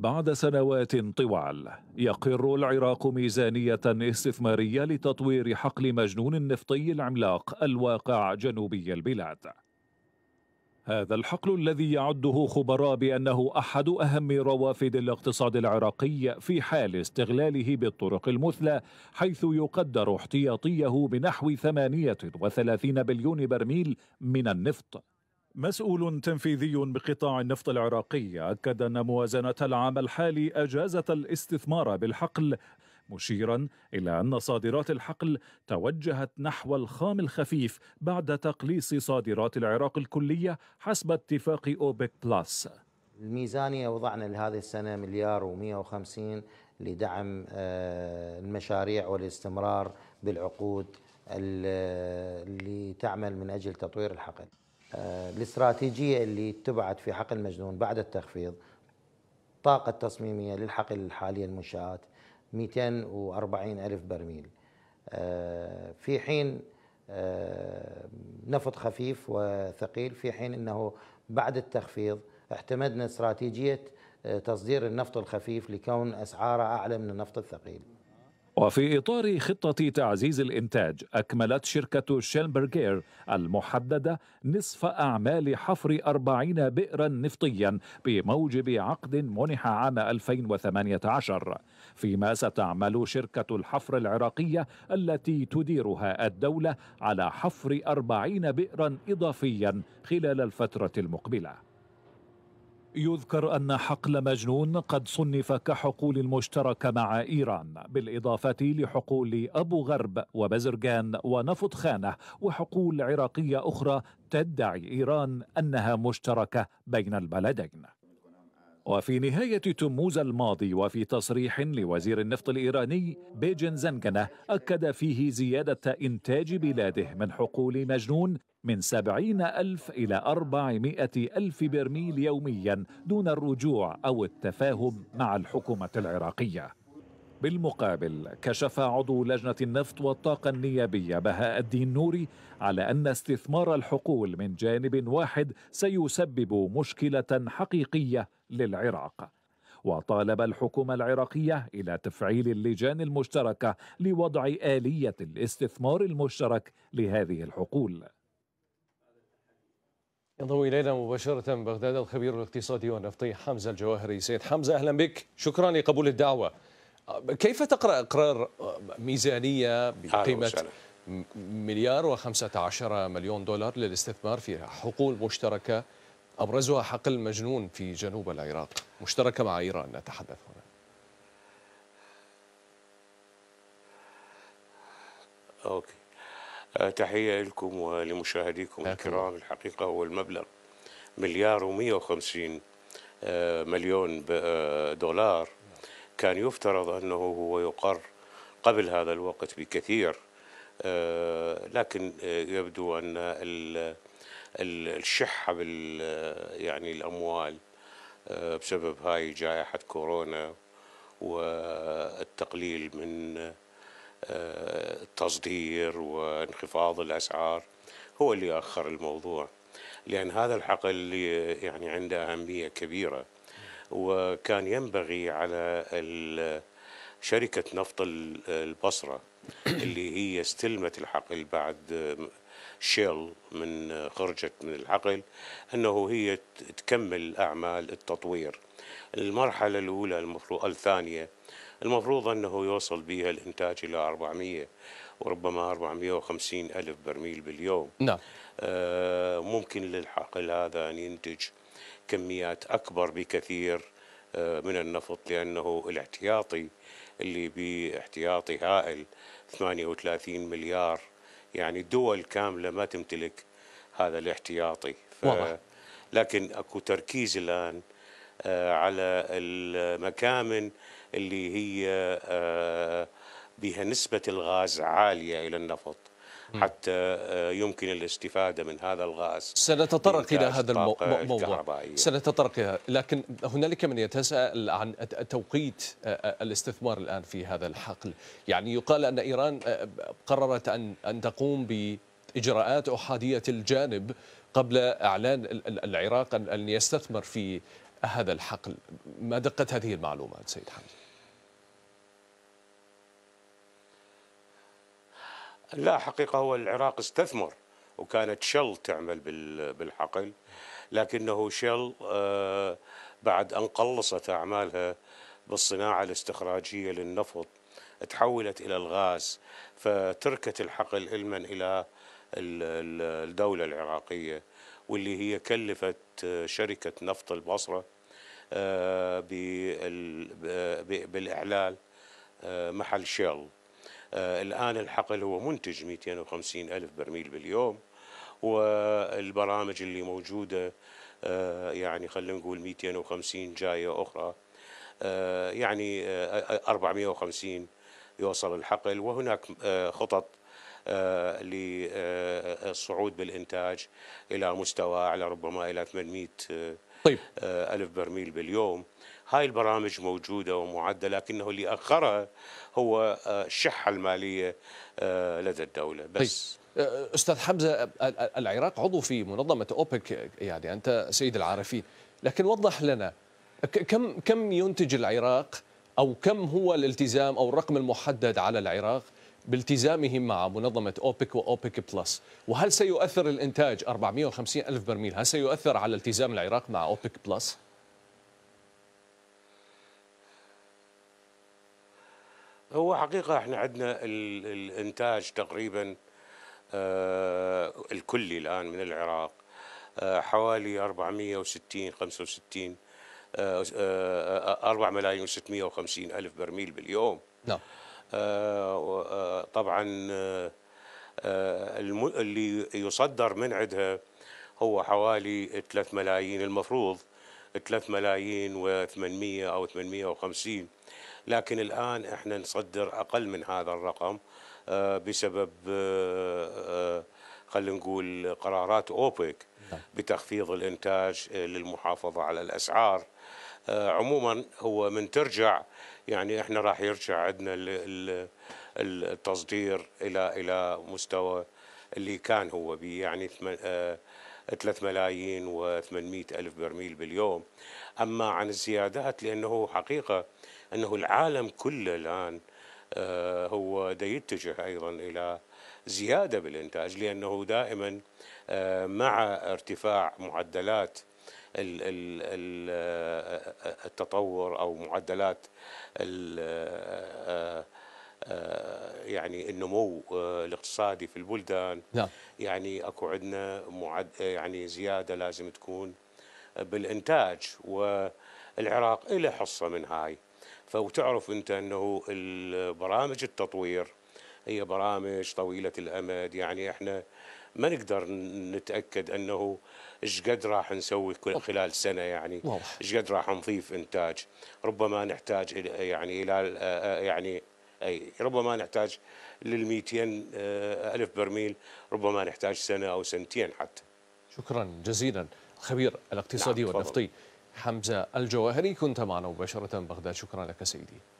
بعد سنوات طوال يقر العراق ميزانية استثمارية لتطوير حقل مجنون النفطي العملاق الواقع جنوبي البلاد هذا الحقل الذي يعده خبراء بأنه أحد أهم روافد الاقتصاد العراقي في حال استغلاله بالطرق المثلى حيث يقدر احتياطيه بنحو 38 بليون برميل من النفط مسؤول تنفيذي بقطاع النفط العراقي أكد أن موازنة العام الحالي أجازت الاستثمار بالحقل مشيرا إلى أن صادرات الحقل توجهت نحو الخام الخفيف بعد تقليص صادرات العراق الكلية حسب اتفاق أوبك بلس الميزانية وضعنا لهذه السنة مليار و150 لدعم آه، المشاريع والاستمرار بالعقود اللي تعمل من أجل تطوير الحقل الاستراتيجية اللي اتبعت في حقل مجنون بعد التخفيض الطاقة التصميمية للحقل الحالي المنشآت 240 ألف برميل آه، في حين آه، نفط خفيف وثقيل في حين أنه بعد التخفيض اعتمدنا استراتيجية آه، تصدير النفط الخفيف لكون أسعاره أعلى من النفط الثقيل وفي إطار خطة تعزيز الإنتاج أكملت شركة شيلبرغير المحددة نصف أعمال حفر 40 بئرا نفطيا بموجب عقد منح عام 2018 فيما ستعمل شركة الحفر العراقية التي تديرها الدولة على حفر 40 بئرا إضافيا خلال الفترة المقبله يذكر أن حقل مجنون قد صنف كحقول مشتركة مع إيران بالإضافة لحقول أبو غرب وبزرجان ونفط خانة وحقول عراقية أخرى تدعي إيران أنها مشتركة بين البلدين وفي نهاية تموز الماضي وفي تصريح لوزير النفط الإيراني بيجن زنجنة أكد فيه زيادة إنتاج بلاده من حقول مجنون من سبعين ألف إلى أربعمائة ألف برميل يوميا دون الرجوع أو التفاهم مع الحكومة العراقية بالمقابل كشف عضو لجنة النفط والطاقة النيابية بهاء الدين نوري على أن استثمار الحقول من جانب واحد سيسبب مشكلة حقيقية للعراق وطالب الحكومة العراقية إلى تفعيل اللجان المشتركة لوضع آلية الاستثمار المشترك لهذه الحقول ينضم الينا مباشره بغداد الخبير الاقتصادي والنفطي حمزه الجواهري سيد حمزه اهلا بك شكرا لقبول الدعوه كيف تقرا اقرار ميزانيه بقيمه مليار و15 مليون دولار للاستثمار في حقول مشتركه ابرزها حقل مجنون في جنوب العراق مشتركه مع ايران نتحدث هنا اوكي تحية لكم ولمشاهديكم الكرام الحقيقة هو المبلغ مليار و150 آه، مليون آه، دولار كان يفترض أنه هو يقر قبل هذا الوقت بكثير آه، لكن يبدو أن الشحة بال يعني الأموال بسبب هاي جائحة كورونا والتقليل من التصدير وانخفاض الأسعار هو اللي أخر الموضوع لأن هذا الحقل يعني عنده أهمية كبيرة وكان ينبغي على شركة نفط البصرة اللي هي استلمت الحقل بعد شيل من خرجت من الحقل أنه هي تكمل أعمال التطوير المرحلة الأولى المفروض الثانية المفروض أنه يوصل بها الإنتاج إلى 400 وربما 450 ألف برميل باليوم نعم. آه ممكن للحقل هذا أن ينتج كميات أكبر بكثير آه من النفط لأنه الاحتياطي اللي باحتياطي هائل 38 مليار يعني دول كاملة ما تمتلك هذا الاحتياطي ف... لكن اكو تركيز الان آه، على المكامن اللي هي آه، بها نسبة الغاز عالية إلى النفط حتى آه، يمكن الاستفاده من هذا الغاز سنتطرق الى هذا الموضوع سنتطرق إلى لكن هنالك من يتساءل عن توقيت الاستثمار الان في هذا الحقل يعني يقال ان ايران قررت ان ان تقوم باجراءات احاديه الجانب قبل اعلان العراق ان يستثمر في هذا الحقل ما دقة هذه المعلومات سيد حمزة لا حقيقة هو العراق استثمر وكانت شل تعمل بالحقل لكنه شل آه، بعد أن قلصت أعمالها بالصناعة الاستخراجية للنفط تحولت إلى الغاز فتركت الحقل علما إلى الدولة العراقية واللي هي كلفت آه، شركة نفط البصرة آه، آه، بالإعلال محل شيل الآن الحقل هو منتج 250 ألف برميل باليوم والبرامج اللي موجودة يعني خلينا نقول 250 جاية أخرى يعني 450 يوصل الحقل وهناك خطط للصعود آه، بالإنتاج إلى مستوى أعلى ربما إلى 800 طيب. آه، ألف برميل باليوم هاي البرامج موجودة ومعدة لكنه اللي أخرها هو آه، الشحة المالية لدى الدولة بس طيب. استاذ حمزه العراق عضو في منظمه اوبك يعني انت سيد العارفين لكن وضح لنا كم كم ينتج العراق او كم هو الالتزام او الرقم المحدد على العراق بالتزامهم مع منظمة أوبك وأوبك بلس وهل سيؤثر الإنتاج 450 ألف برميل هل سيؤثر على التزام العراق مع أوبك بلس؟ هو حقيقة احنا عندنا الإنتاج تقريبا آه، الكلي الآن من العراق آه، حوالي 460 65 4 ملايين و650 ألف برميل باليوم نعم آه، طبعا آه، اللي يصدر من عندها هو حوالي 3 ملايين المفروض 3 ملايين و800 او 850 لكن الان احنا نصدر اقل من هذا الرقم آه، بسبب خلينا نقول قرارات اوبك نعم. بتخفيض الانتاج للمحافظه على الاسعار آه، عموما هو من ترجع يعني احنا راح يرجع عندنا التصدير الى الى مستوى اللي كان هو بي يعني 3 آه، ملايين و800 ألف برميل باليوم أما عن الزيادات لأنه حقيقة أنه العالم كله الآن آه، هو دا يتجه أيضا إلى زيادة بالإنتاج لأنه دائما مع ارتفاع معدلات التطور او معدلات آه، آه، يعني النمو آه، الاقتصادي في البلدان نعم. يعني اكو عندنا يعني زياده لازم تكون بالانتاج والعراق له حصه من هاي فتعرف انت انه البرامج التطوير هي برامج طويله الامد يعني احنا ما نقدر نتاكد انه ايش قد راح نسوي خلال سنه يعني ايش قد راح نضيف انتاج ربما نحتاج الى يعني الى آه، يعني اي ربما نحتاج لل 200 آه، الف برميل ربما نحتاج سنه او سنتين حتى شكرا جزيلا الخبير الاقتصادي نعم والنفطي حمزه الجواهري كنت معنا مباشره بغداد شكرا لك سيدي